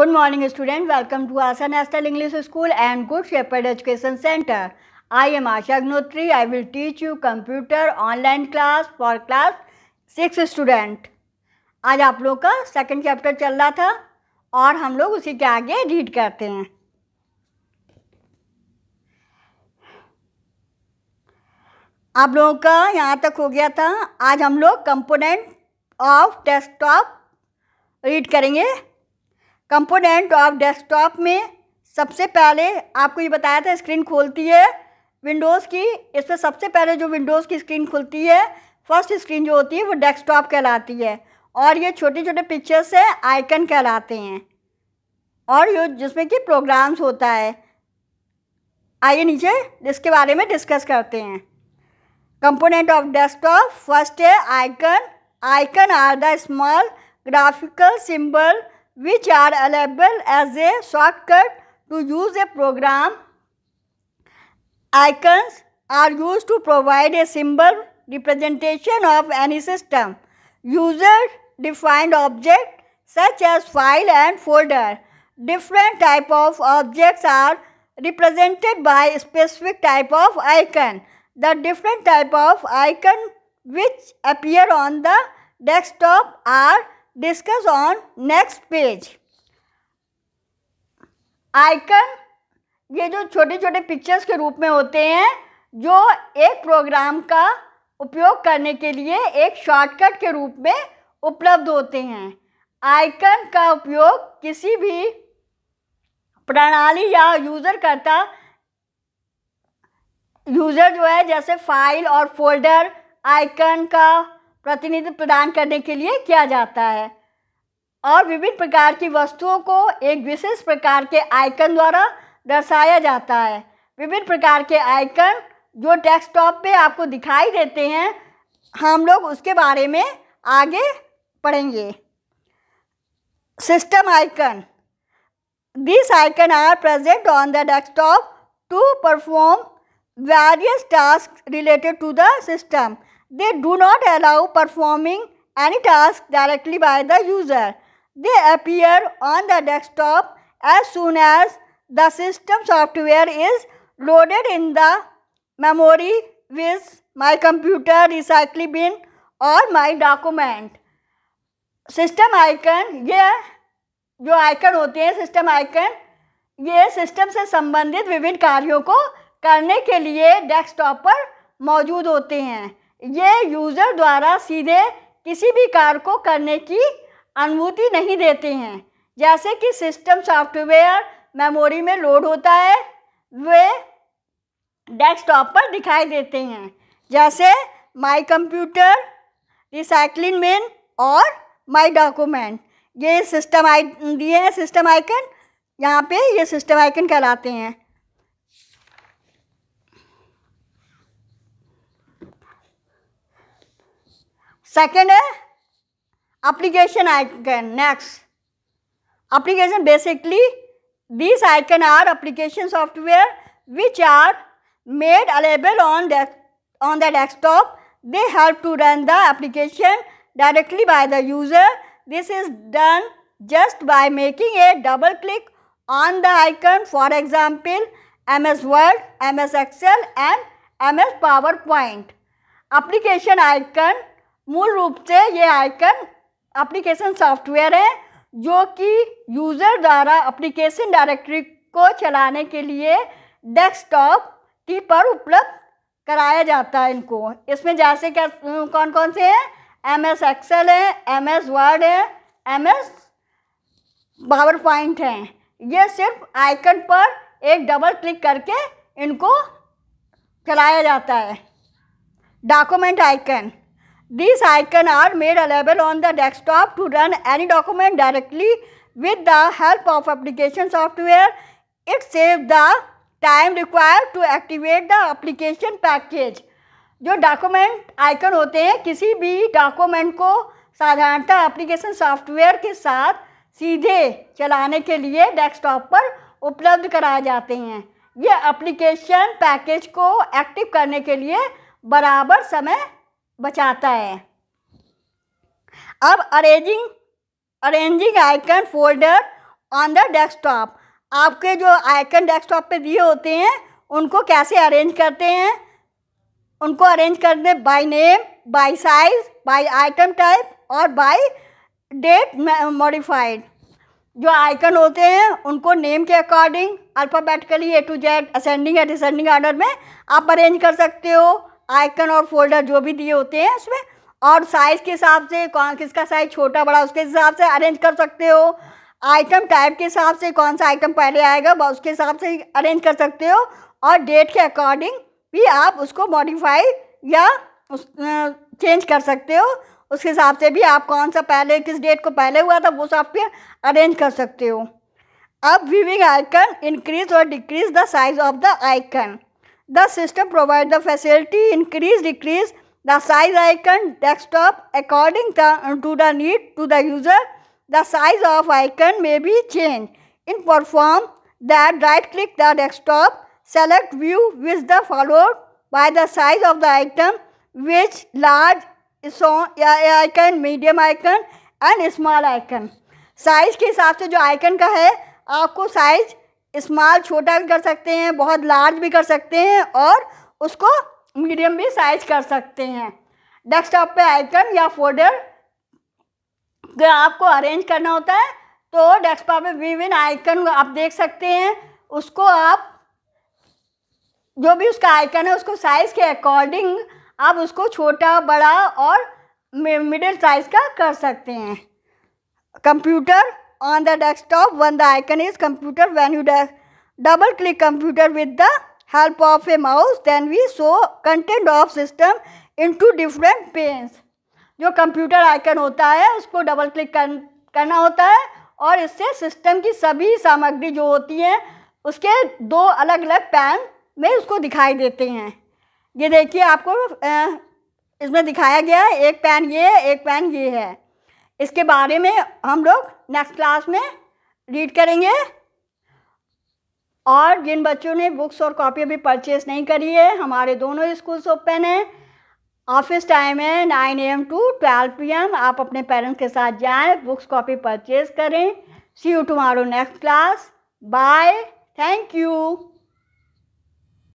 Good morning student welcome to Asha national English school and good shepherd education centre I am Asha Agnihotri I will teach you computer online class for class six student आज आप लोग का second chapter चल रहा था और हम लोग उसी के आगे रीड करते हैं आप लोगों का यहाँ तक हो गया था आज हम लोग कंपोनेंट ऑफ डेस्कटॉप रीड करेंगे कंपोनेंट ऑफ डेस्कटॉप में सबसे पहले आपको ये बताया था स्क्रीन खोलती है विंडोज़ की इस पर सबसे पहले जो विंडोज़ की स्क्रीन खुलती है फर्स्ट स्क्रीन जो होती है वो डेस्कटॉप कहलाती है और ये छोटे छोटे पिक्चर्स से आइकन कहलाते हैं और ये जिसमें कि प्रोग्राम्स होता है आइए नीचे इसके बारे में डिस्कस करते हैं कंपोनेंट ऑफ डेस्कटॉप फर्स्ट है icon icon are the small graphical symbol which are available as a shortcut to use a program. Icons are used to provide a symbol representation of any system. User-defined objects such as file and folder. Different type of objects are represented by specific type of icon. The different type of icon which appear on the desktop are discuss on next page. Icon ये जो छोटे छोटे pictures के रूप में होते हैं जो एक प्रोग्राम का उपयोग करने के लिए एक शॉर्टकट के रूप में उपलब्ध होते हैं आइकन का उपयोग किसी भी प्रणाली या यूज़र करता यूज़र जो है जैसे फाइल और फोल्डर आइकन का प्रतिनिधित्व प्रदान करने के लिए किया जाता है और विभिन्न प्रकार की वस्तुओं को एक विशेष प्रकार के आइकन द्वारा दर्शाया जाता है विभिन्न प्रकार के आइकन जो डेस्कटॉप पे आपको दिखाई देते हैं हम लोग उसके बारे में आगे पढ़ेंगे system icon this icon are present on the desktop to perform various task related to the system They do not allow performing any task directly by the user. They appear on the desktop as soon as the system software is loaded in the memory with my computer recycling bin और माई document system icon ये जो icon होते हैं system icon ये system से संबंधित विभिन्न कार्यों को करने के लिए डेस्कटॉप पर मौजूद होते हैं ये यूज़र द्वारा सीधे किसी भी कार्य को करने की अनुमति नहीं देते हैं जैसे कि सिस्टम सॉफ्टवेयर मेमोरी में लोड होता है वे डेस्कटॉप पर दिखाई देते हैं जैसे माई कंप्यूटर रिसाइकलिंग मेन और माई डॉक्यूमेंट ये सिस्टम आई दिए हैं सिस्टम आइकन यहाँ पे ये सिस्टम आइकन कहलाते हैं Second, application icon. Next, application basically these icons are application software which are made available on the, on the desktop. They help to run the application directly by the user. This is done just by making a double click on the icon. For example, MS Word, MS Excel and MS PowerPoint. Application icon मूल रूप से ये icon application software है जो कि user द्वारा application directory को चलाने के लिए डेस्कटॉप की पर उपलब्ध कराया जाता है इनको इसमें जैसे क्या कौन कौन से हैं एम एस एक्सेल है एम एस वर्ड है एम एस पावर पॉइंट हैं ये सिर्फ आइकन पर एक डबल क्लिक करके इनको चलाया जाता है document icon These icons are made available on the desktop to run any document directly with the help of application software it save the time require to activate the application package जो document icon होते हैं किसी भी document को साधारणतः application software के साथ सीधे चलाने के लिए डेस्कटॉप पर उपलब्ध कराए जाते हैं यह एप्लीकेशन पैकेज को एक्टिव करने के लिए बराबर समय बचाता है अब arranging arranging icon folder on the desktop आपके जो आइकन डेस्कटॉप पे दिए होते हैं उनको कैसे अरेंज करते हैं उनको अरेंज करते by name by size by item type और बाय डेट मॉडिफाइड जो आइकन होते हैं उनको नेम के according alphabetically A to Z ascending या डिसेंडिंग ऑर्डर में आप अरेंज कर सकते हो आइकन और फोल्डर जो भी दिए होते हैं उसमें और साइज़ के हिसाब से कौन किसका साइज़ छोटा बड़ा उसके हिसाब से अरेंज कर सकते हो आइटम टाइप के हिसाब से कौन सा आइटम पहले आएगा वह उसके हिसाब से अरेंज कर सकते हो और डेट के अकॉर्डिंग भी आप उसको मॉडिफाई या उस चेंज कर सकते हो उसके हिसाब से भी आप कौन सा पहले किस डेट को पहले हुआ था वो सॉफ्टवेयर अरेंज कर सकते हो अब व्यूविंग आइकन इंक्रीज और decrease the size of the icon the system provide the facility increase decrease the size icon desktop according to the need to the user the size of icon may be change in perform that right click the desktop select view with the followed by the size of the item which large icon medium icon and small icon size के हिसाब से जो icon का है आपको size small छोटा भी कर सकते हैं बहुत लार्ज भी कर सकते हैं और उसको मीडियम भी साइज कर सकते हैं डेस्कटॉप पे आइकन या फोल्डर जो आपको अरेंज करना होता है तो डेस्कटॉप पे विभिन्न आइकन आप देख सकते हैं उसको आप जो भी उसका आइकन है उसको साइज़ के अकॉर्डिंग आप उसको छोटा बड़ा और मिडिल साइज़ का कर सकते हैं computer on the desktop when the icon is computer when you double click computer with the help of a mouse then we show content of system into different panes जो computer icon होता है उसको double click कर, करना होता है और इससे सिस्टम की सभी सामग्री जो होती है उसके दो अलग अलग पैन में उसको दिखाई देते हैं ये देखिए आपको इसमें दिखाया गया है एक पैन ये है एक पैन ये है इसके बारे में हम लोग नेक्स्ट क्लास में रीड करेंगे और जिन बच्चों ने बुक्स और कॉपी अभी परचेज नहीं करी है हमारे दोनों स्कूल्स ओपन हैं ऑफिस टाइम है nine A M to twelve P M आप अपने पेरेंट्स के साथ जाएं बुक्स कॉपी परचेज करें see you tomorrow next class bye thank you